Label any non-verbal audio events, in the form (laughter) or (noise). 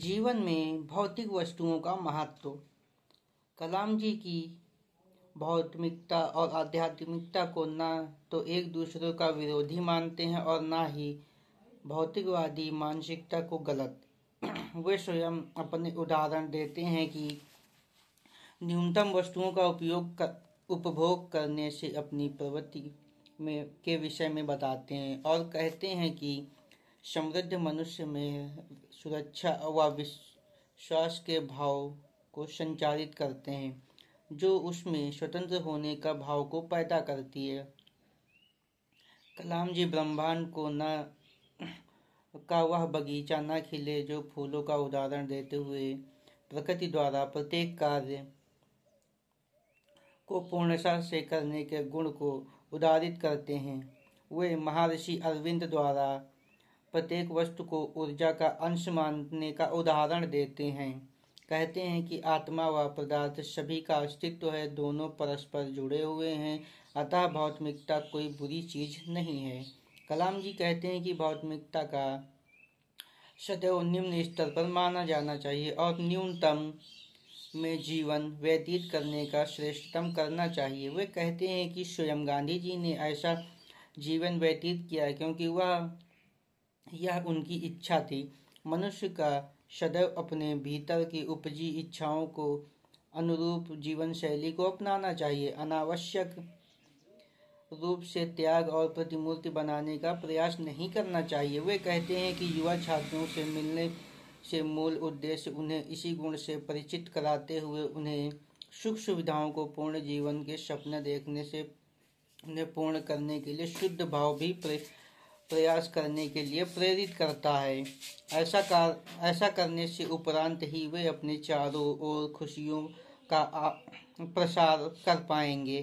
जीवन में भौतिक वस्तुओं का महत्व कलाम जी की भौतिकता और आध्यात्मिकता को ना तो एक दूसरे का विरोधी मानते हैं और ना ही भौतिकवादी मानसिकता को गलत (clears throat) वे स्वयं अपने उदाहरण देते हैं कि न्यूनतम वस्तुओं का उपयोग कर उपभोग करने से अपनी प्रवृत्ति में के विषय में बताते हैं और कहते हैं कि समृद्ध मनुष्य में सुरक्षा व विश्वास के भाव को संचारित करते हैं जो उसमें स्वतंत्र होने का भाव को पैदा करती है कलाम जी ब्रह्मांड को न का वह बगीचा न खिले जो फूलों का उदाहरण देते हुए प्रकृति द्वारा प्रत्येक कार्य को पूर्णता से करने के गुण को उदाहरित करते हैं वे महर्षि अरविंद द्वारा प्रत्येक वस्तु को ऊर्जा का अंश मानने का उदाहरण देते हैं कहते हैं कि आत्मा व पदार्थ सभी का अस्तित्व है दोनों परस्पर जुड़े हुए हैं अतः भौतमिकता कोई बुरी चीज नहीं है कलाम जी कहते हैं कि भौतमिकता का सदैव निम्न स्तर पर माना जाना चाहिए और न्यूनतम में जीवन व्यतीत करने का श्रेष्ठतम करना चाहिए वे कहते हैं कि स्वयं गांधी जी ने ऐसा जीवन व्यतीत किया क्योंकि वह यह उनकी इच्छा थी मनुष्य का सदैव अपने भीतर की उपजी इच्छाओं को अनुरूप जीवन शैली को अपनाना चाहिए अनावश्यक रूप से त्याग और प्रतिमूर्ति बनाने का प्रयास नहीं करना चाहिए वे कहते हैं कि युवा छात्रों से मिलने से मूल उद्देश्य उन्हें इसी गुण से परिचित कराते हुए उन्हें सुख सुविधाओं को पूर्ण जीवन के सपने देखने से उन्हें पूर्ण करने के लिए शुद्ध भाव भी प्रयास करने के लिए प्रेरित करता है ऐसा कार ऐसा करने से उपरांत ही वे अपने चारों ओर खुशियों का प्रसार कर पाएंगे